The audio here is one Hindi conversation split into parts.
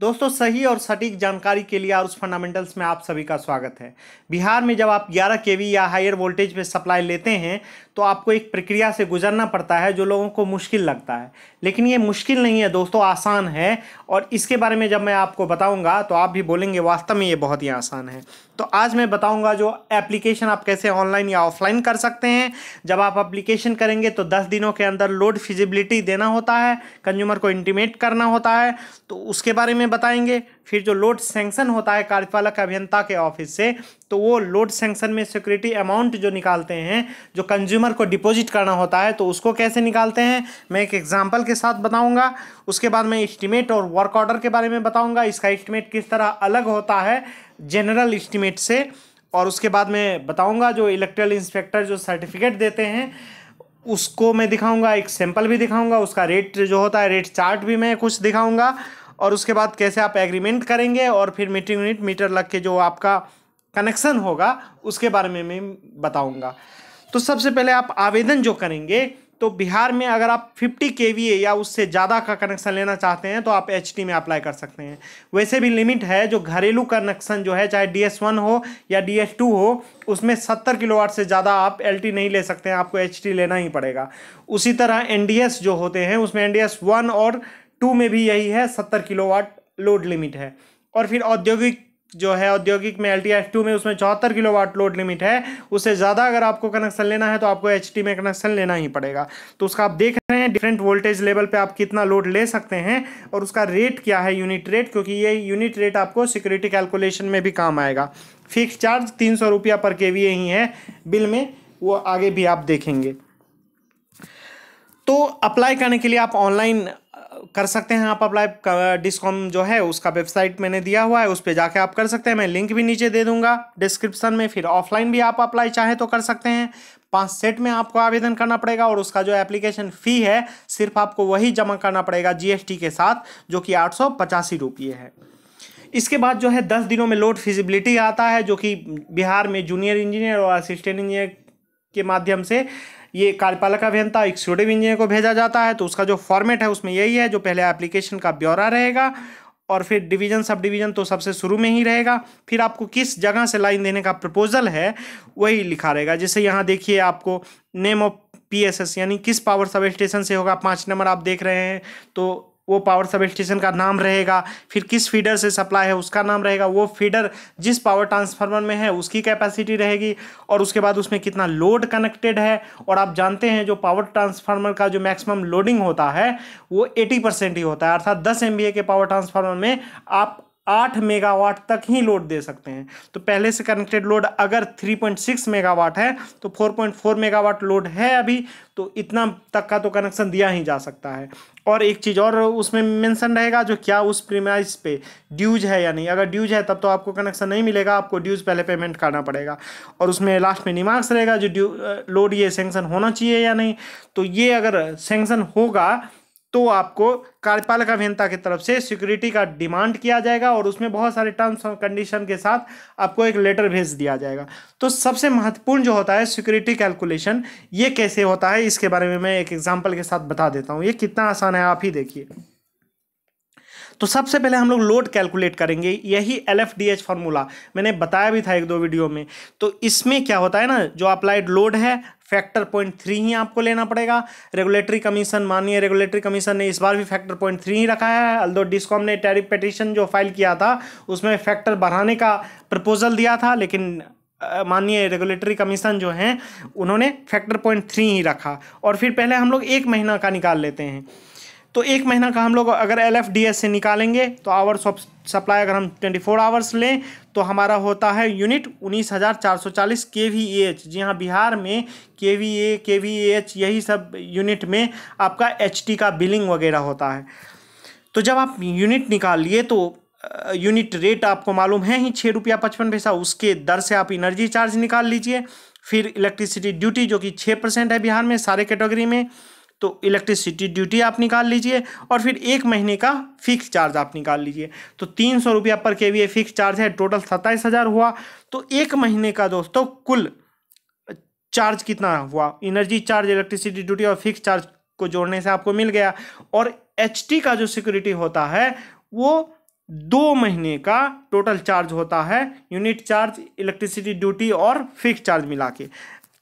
दोस्तों सही और सटीक जानकारी के लिए और उस फंडामेंटल्स में आप सभी का स्वागत है बिहार में जब आप 11 केवी या हायर वोल्टेज पे सप्लाई लेते हैं तो आपको एक प्रक्रिया से गुजरना पड़ता है जो लोगों को मुश्किल लगता है लेकिन ये मुश्किल नहीं है दोस्तों आसान है और इसके बारे में जब मैं आपको बताऊँगा तो आप भी बोलेंगे वास्तव में ये बहुत ही आसान है तो आज मैं बताऊंगा जो एप्लीकेशन आप कैसे ऑनलाइन या ऑफलाइन कर सकते हैं जब आप एप्लीकेशन करेंगे तो 10 दिनों के अंदर लोड फिजिबिलिटी देना होता है कंज्यूमर को इंटीमेट करना होता है तो उसके बारे में बताएंगे फिर जो लोड सेंक्शन होता है कार्यपालक अभियंता के ऑफिस से तो वो लोड सेंक्शन में सिक्योरिटी अमाउंट जो निकालते हैं जो कंज्यूमर को डिपॉजिट करना होता है तो उसको कैसे निकालते हैं मैं एक एग्जांपल के साथ बताऊंगा उसके बाद मैं इस्टीमेट और वर्क ऑर्डर के बारे में बताऊँगा इसका इस्टीमेट किस तरह अलग होता है जनरल इस्टीमेट से और उसके बाद मैं बताऊँगा जो इलेक्ट्रल इंस्पेक्टर जो सर्टिफिकेट देते हैं उसको मैं दिखाऊंगा एक सैंपल भी दिखाऊंगा उसका रेट जो होता है रेट चार्ट भी मैं कुछ दिखाऊंगा और उसके बाद कैसे आप एग्रीमेंट करेंगे और फिर मीटिंग यूनिट मीटर लग के जो आपका कनेक्शन होगा उसके बारे में मैं बताऊंगा तो सबसे पहले आप आवेदन जो करेंगे तो बिहार में अगर आप फिफ्टी के वी या उससे ज़्यादा का कनेक्शन लेना चाहते हैं तो आप एच में अप्लाई कर सकते हैं वैसे भी लिमिट है जो घरेलू कनेक्शन जो है चाहे डी हो या डी हो उसमें सत्तर किलोवाट से ज़्यादा आप एल नहीं ले सकते हैं आपको एच लेना ही पड़ेगा उसी तरह एन जो होते हैं उसमें एन डी और टू में भी यही है सत्तर किलोवाट लोड लिमिट है और फिर औद्योगिक जो है औद्योगिक में एल टी एफ टू में उसमें चौहत्तर किलो वाट लोड लिमिट है उससे ज़्यादा अगर आपको कनेक्शन लेना है तो आपको एच टी में कनेक्शन लेना ही पड़ेगा तो उसका आप देख रहे हैं डिफरेंट वोल्टेज लेवल पे आप कितना लोड ले सकते हैं और उसका रेट क्या है यूनिट रेट क्योंकि ये यूनिट रेट आपको सिक्योरिटी कैलकुलेशन में भी काम आएगा फिक्स चार्ज तीन सौ रुपया पर के वी ही है बिल में वो आगे भी आप देखेंगे तो अप्लाई करने के लिए आप ऑनलाइन कर सकते हैं आप अप्लाई डिस्कॉम जो है उसका वेबसाइट मैंने दिया हुआ है उस पर जाके आप कर सकते हैं मैं लिंक भी नीचे दे दूंगा डिस्क्रिप्शन में फिर ऑफलाइन भी आप अप्लाई चाहे तो कर सकते हैं पाँच सेट में आपको आवेदन करना पड़ेगा और उसका जो एप्लीकेशन फ़ी है सिर्फ आपको वही जमा करना पड़ेगा जी के साथ जो कि आठ सौ पचासी रुपये है इसके बाद जो है दस दिनों में लोड फिजिबिलिटी आता है जो कि बिहार में जूनियर इंजीनियर और असिस्टेंट इंजीनियर के माध्यम से ये कार्यपालक अभियंता एक्सिक्यूटिव इंजीनियर को भेजा जाता है तो उसका जो फॉर्मेट है उसमें यही है जो पहले एप्लीकेशन का ब्यौरा रहेगा और फिर डिवीजन सब डिवीजन तो सबसे शुरू में ही रहेगा फिर आपको किस जगह से लाइन देने का प्रपोजल है वही लिखा रहेगा जैसे यहाँ देखिए आपको नेम ऑफ पीएसएस यानी किस पावर सब स्टेशन से होगा पाँच नंबर आप देख रहे हैं तो वो पावर सब स्टेशन का नाम रहेगा फिर किस फीडर से सप्लाई है उसका नाम रहेगा वो फीडर जिस पावर ट्रांसफार्मर में है उसकी कैपेसिटी रहेगी और उसके बाद उसमें कितना लोड कनेक्टेड है और आप जानते हैं जो पावर ट्रांसफार्मर का जो मैक्सिमम लोडिंग होता है वो एटी परसेंट ही होता है अर्थात दस एम के पावर ट्रांसफार्मर में आप आठ मेगावाट तक ही लोड दे सकते हैं तो पहले से कनेक्टेड लोड अगर थ्री पॉइंट सिक्स मेगावाट है तो four point four megawatt load है अभी तो इतना तक का तो कनेक्शन दिया ही जा सकता है और एक चीज़ और उसमें मेंशन रहेगा जो क्या उस प्रीमाइज पे ड्यूज है या नहीं अगर ड्यूज है तब तो आपको कनेक्शन नहीं मिलेगा आपको ड्यूज पहले पेमेंट करना पड़ेगा और उसमें लास्ट में निमार्क्स रहेगा जो ड्यू लोड ये सेंक्शन होना चाहिए या नहीं तो ये अगर सेंक्शन होगा तो आपको कार्यपालक अभियंता की तरफ से सिक्योरिटी का डिमांड किया जाएगा और उसमें बहुत सारे टर्म्स और कंडीशन के साथ आपको एक लेटर भेज दिया जाएगा तो सबसे महत्वपूर्ण जो होता है सिक्योरिटी कैलकुलेशन ये कैसे होता है इसके बारे में मैं एक एग्जाम्पल के साथ बता देता हूँ ये कितना आसान है आप ही देखिए तो सबसे पहले हम लोग लोड कैलकुलेट करेंगे यही L F D H formula मैंने बताया भी था एक दो वीडियो में तो इसमें क्या होता है ना जो अप्लाइड लोड है फैक्टर पॉइंट थ्री ही आपको लेना पड़ेगा रेगुलेटरी कमीशन माननीय रेगुलेटरी कमीशन ने इस बार भी फैक्टर पॉइंट थ्री ही रखा है अल्दो डिस्कॉम ने टैरिफ पटिशन जो फाइल किया था उसमें फैक्टर बढ़ाने का प्रपोजल दिया था लेकिन माननीय रेगुलेटरी कमीशन जो हैं उन्होंने फैक्टर पॉइंट थ्री ही रखा और फिर पहले हम लोग एक महीना का निकाल लेते हैं तो एक महीना का हम लोग अगर एल एफ डी एस से निकालेंगे तो आवर्स ऑफ सप्लाई अगर हम 24 आवर्स लें तो हमारा होता है यूनिट 19,440 एच जी हाँ बिहार में केवीए एच यही सब यूनिट में आपका टी का बिलिंग वगैरह होता है तो जब आप यूनिट निकाल लिए तो यूनिट रेट आपको मालूम है ही छः रुपया पचपन पैसा उसके दर से आप इनर्जी चार्ज निकाल लीजिए फिर इलेक्ट्रिसिटी ड्यूटी जो कि छः परसेंट है बिहार में सारे कैटेगरी में तो इलेक्ट्रिसिटी ड्यूटी आप निकाल लीजिए और फिर एक महीने का फिक्स चार्ज आप निकाल लीजिए तो तीन सौ रुपया पर के वी फिक्स चार्ज है टोटल सत्ताईस हज़ार हुआ तो एक महीने का दोस्तों कुल चार्ज कितना हुआ एनर्जी चार्ज इलेक्ट्रिसिटी ड्यूटी और फिक्स चार्ज को जोड़ने से आपको मिल गया और एच का जो सिक्योरिटी होता है वो दो महीने का टोटल चार्ज होता है यूनिट चार्ज इलेक्ट्रिसिटी ड्यूटी और फिक्स चार्ज मिला के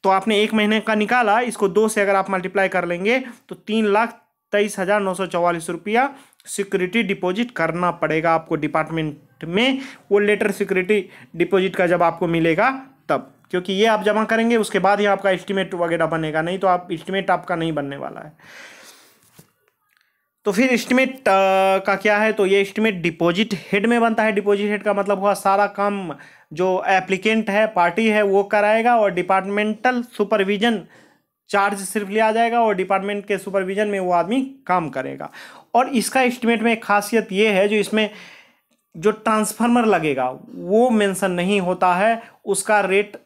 तो आपने एक महीने का निकाला इसको दो से अगर आप मल्टीप्लाई कर लेंगे तो तीन लाख तेईस हज़ार नौ सौ चौवालीस रुपया सिक्योरिटी डिपॉजिट करना पड़ेगा आपको डिपार्टमेंट में वो लेटर सिक्योरिटी डिपॉजिट का जब आपको मिलेगा तब क्योंकि ये आप जमा करेंगे उसके बाद ही आपका एस्टिमेट वगैरह बनेगा नहीं तो आप इस्टीमेट आपका नहीं बनने वाला है तो फिर इस्टीमेट का क्या है तो ये इस्टीमेट डिपॉजिट हेड में बनता है डिपॉजिट हेड का मतलब हुआ सारा काम जो एप्लीकेंट है पार्टी है वो कराएगा और डिपार्टमेंटल सुपरविजन चार्ज सिर्फ लिया जाएगा और डिपार्टमेंट के सुपरविजन में वो आदमी काम करेगा और इसका एस्टिमेट में एक खासियत ये है जो इसमें जो ट्रांसफार्मर लगेगा वो मेंशन नहीं होता है उसका रेट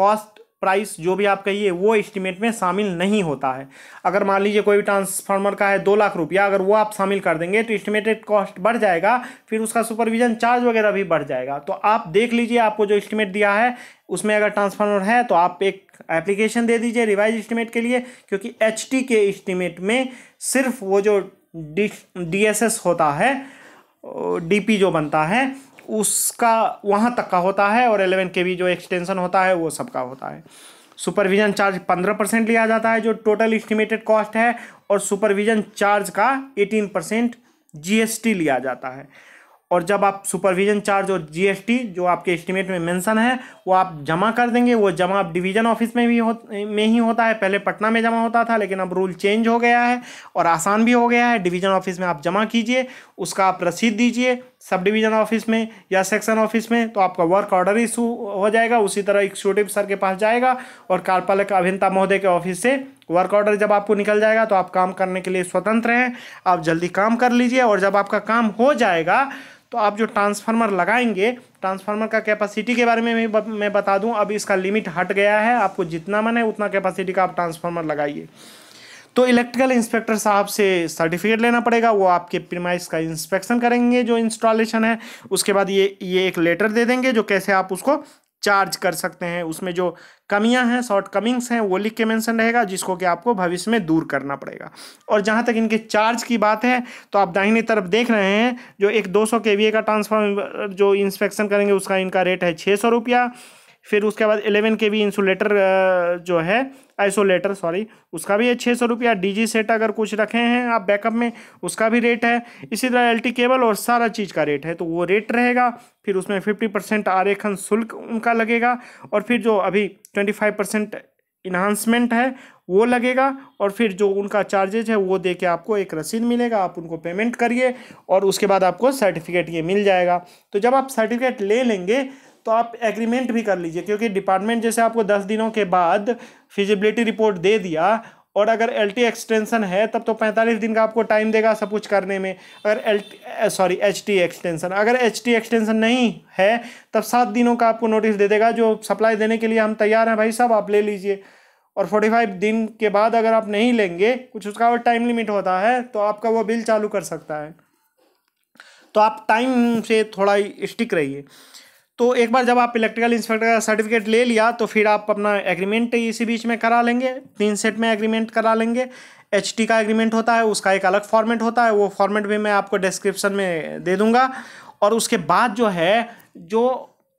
कॉस्ट प्राइस जो भी आप कहिए वो एस्टिमेट में शामिल नहीं होता है अगर मान लीजिए कोई भी ट्रांसफार्मर का है दो लाख रुपया अगर वो आप शामिल कर देंगे तो एस्टिमेटेड कॉस्ट बढ़ जाएगा फिर उसका सुपरविजन चार्ज वगैरह भी बढ़ जाएगा तो आप देख लीजिए आपको जो एस्टिमेट दिया है उसमें अगर ट्रांसफार्मर है तो आप एक एप्लीकेशन दे दीजिए रिवाइज एस्टिमेट के लिए क्योंकि एच के एस्टिमेट में सिर्फ वो जो डी होता है डी जो बनता है उसका वहाँ तक का होता है और एलेवन के जो एक्सटेंशन होता है वो सबका होता है सुपरविजन चार्ज पंद्रह परसेंट लिया जाता है जो टोटल इस्टीमेटेड कॉस्ट है और सुपरविजन चार्ज का एटीन परसेंट जी लिया जाता है और जब आप सुपरविजन चार्ज और जीएसटी जो आपके एस्टीमेट में मेंशन है वो आप जमा कर देंगे वो जमा आप डिवीज़न ऑफिस में भी हो में ही होता है पहले पटना में जमा होता था लेकिन अब रूल चेंज हो गया है और आसान भी हो गया है डिवीज़न ऑफिस में आप जमा कीजिए उसका आप रसीद दीजिए सब डिवीज़न ऑफिस में या सेक्शन ऑफिस में तो आपका वर्क ऑर्डर इशू हो जाएगा उसी तरह एक्सिक्यूटिव सर के पास जाएगा और कार्यपालक अभियंता महोदय के ऑफिस से वर्क ऑर्डर जब आपको निकल जाएगा तो आप काम करने के लिए स्वतंत्र हैं आप जल्दी काम कर लीजिए और जब आपका काम हो जाएगा तो आप जो ट्रांसफार्मर लगाएंगे ट्रांसफार्मर का कैपेसिटी के बारे में भी मैं बता दूं अब इसका लिमिट हट गया है आपको जितना मन है उतना कैपेसिटी का आप ट्रांसफार्मर लगाइए तो इलेक्ट्रिकल इंस्पेक्टर साहब से सर्टिफिकेट लेना पड़ेगा वो आपके प्रीमाइस का इंस्पेक्शन करेंगे जो इंस्टॉलेशन है उसके बाद ये ये एक लेटर दे देंगे जो कैसे आप उसको चार्ज कर सकते हैं उसमें जो कमियां हैं शॉर्ट कमिंग्स हैं वो लिख के मेंशन रहेगा जिसको कि आपको भविष्य में दूर करना पड़ेगा और जहां तक इनके चार्ज की बात है तो आप दाहिनी तरफ देख रहे हैं जो एक 200 सौ का ट्रांसफार्मर जो इंस्पेक्शन करेंगे उसका इनका रेट है छः सौ रुपया फिर उसके बाद एलेवन के भी इंसुलेटर जो है आइसोलेटर सॉरी उसका भी है छः सौ रुपया डी सेट अगर कुछ रखे हैं आप बैकअप में उसका भी रेट है इसी तरह एल केबल और सारा चीज़ का रेट है तो वो रेट रहेगा फिर उसमें फिफ्टी परसेंट आरेखन शुल्क उनका लगेगा और फिर जो अभी ट्वेंटी फाइव परसेंट इन्हांसमेंट है वो लगेगा और फिर जो उनका चार्जेज है वो दे के आपको एक रसीद मिलेगा आप उनको पेमेंट करिए और उसके बाद आपको सर्टिफिकेट ये मिल जाएगा तो जब आप सर्टिफिकेट ले लेंगे तो आप एग्रीमेंट भी कर लीजिए क्योंकि डिपार्टमेंट जैसे आपको दस दिनों के बाद फिजिबिलिटी रिपोर्ट दे दिया और अगर एल टी एक्सटेंसन है तब तो पैंतालीस दिन का आपको टाइम देगा सब कुछ करने में अगर L sorry H T extension अगर एच टी एक्सटेंसन नहीं है तब सात दिनों का आपको नोटिस दे देगा जो सप्लाई देने के लिए हम तैयार हैं भाई साहब आप ले लीजिए और फोर्टी फाइव दिन के बाद अगर आप नहीं लेंगे कुछ उसका और टाइम लिमिट होता है तो आपका वो बिल चालू कर सकता है तो आप टाइम से थोड़ा स्टिक रहिए तो एक बार जब आप इलेक्ट्रिकल इंस्पेक्टर का सर्टिफिकेट ले लिया तो फिर आप अपना एग्रीमेंट इसी बीच में करा लेंगे तीन सेट में एग्रीमेंट करा लेंगे एच का एग्रीमेंट होता है उसका एक अलग फॉर्मेट होता है वो फॉर्मेट भी मैं आपको डिस्क्रिप्शन में दे दूंगा और उसके बाद जो है जो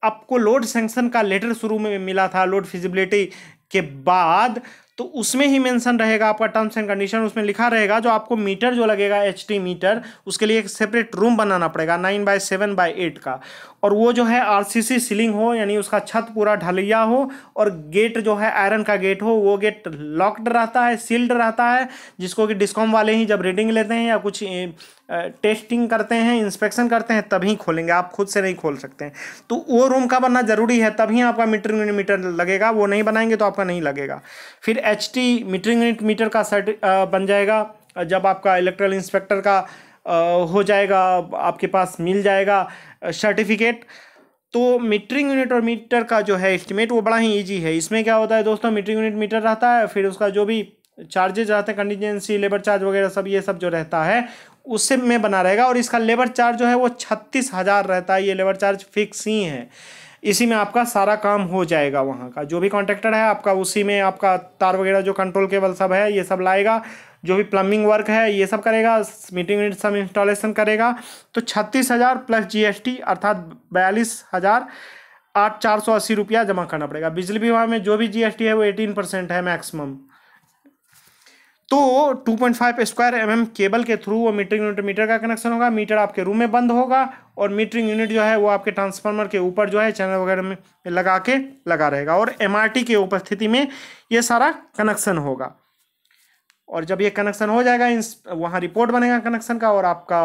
आपको लोड सेंक्शन का लेटर शुरू में मिला था लोड फिजिबिलिटी के बाद तो उसमें ही मेंशन रहेगा आपका टर्म्स एंड कंडीशन उसमें लिखा रहेगा जो आपको मीटर जो लगेगा एच मीटर उसके लिए एक सेपरेट रूम बनाना पड़ेगा nine by seven by eight का और वो जो है आर सीलिंग हो यानी उसका छत पूरा ढलिया हो और गेट जो है आयरन का गेट हो वो गेट लॉक्ड रहता है सील्ड रहता है जिसको कि डिस्कॉम वाले ही जब रीडिंग लेते हैं या कुछ टेस्टिंग करते हैं इंस्पेक्शन करते हैं तभी खोलेंगे आप खुद से नहीं खोल सकते हैं तो वो रूम का बनना ज़रूरी है तभी आपका मीटर मीटर लगेगा वो नहीं बनाएंगे तो आपका नहीं लगेगा फिर H T metering unit meter का सर्ट बन जाएगा जब आपका इलेक्ट्रल इंस्पेक्टर का हो जाएगा आपके पास मिल जाएगा सर्टिफिकेट तो मीटरिंग यूनिट और मीटर का जो है एस्टिमेट वो बड़ा ही ईजी है इसमें क्या होता है दोस्तों मीटरिंग यूनिट मीटर रहता है फिर उसका जो भी चार्जेज रहते हैं कंटीजेंसी लेबर चार्ज वगैरह सब ये सब जो रहता है उससे में बना रहेगा और इसका लेबर चार्ज जो है वो छत्तीस हज़ार रहता है ये लेबर चार्ज फिक्स ही है इसी में आपका सारा काम हो जाएगा वहाँ का जो भी कॉन्ट्रेक्टर है आपका उसी में आपका तार वगैरह जो कंट्रोल केबल सब है ये सब लाएगा जो भी प्लम्बिंग वर्क है ये सब करेगा मीटिंग वीट सब इंस्टॉलेशन करेगा तो छत्तीस हज़ार प्लस जीएसटी अर्थात बयालीस हज़ार आठ चार सौ अस्सी रुपया जमा करना पड़ेगा बिजली विभाग में जो भी जीएसटी है वो एटीन परसेंट है मैक्सिमम तो two point five square mm cable के थ्रू वो मीटर यूनिट मीटर का कनेक्शन होगा मीटर आपके रूम में बंद होगा और मीटरिंग यूनिट जो है वो आपके ट्रांसफार्मर के ऊपर जो है चैनल वगैरह में लगा के लगा रहेगा और एम आर टी के उपस्थिति में ये सारा कनेक्शन होगा और जब ये कनेक्शन हो जाएगा वहाँ रिपोर्ट बनेगा कनेक्शन का और आपका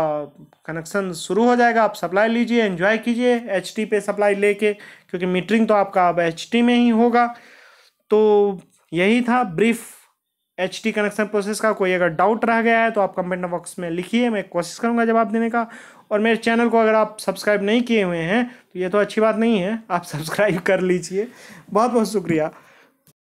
कनेक्शन शुरू हो जाएगा आप सप्लाई लीजिए एंजॉय कीजिए एच पे सप्लाई लेके क्योंकि मीटरिंग तो आपका अब एच में ही होगा तो यही था brief H T connection process का कोई अगर डाउट रह गया है तो आप कमेंट बॉक्स में लिखिए मैं कोशिश करूँगा जवाब देने का और मेरे चैनल को अगर आप सब्सक्राइब नहीं किए हुए हैं तो ये तो अच्छी बात नहीं है आप सब्सक्राइब कर लीजिए बहुत बहुत शुक्रिया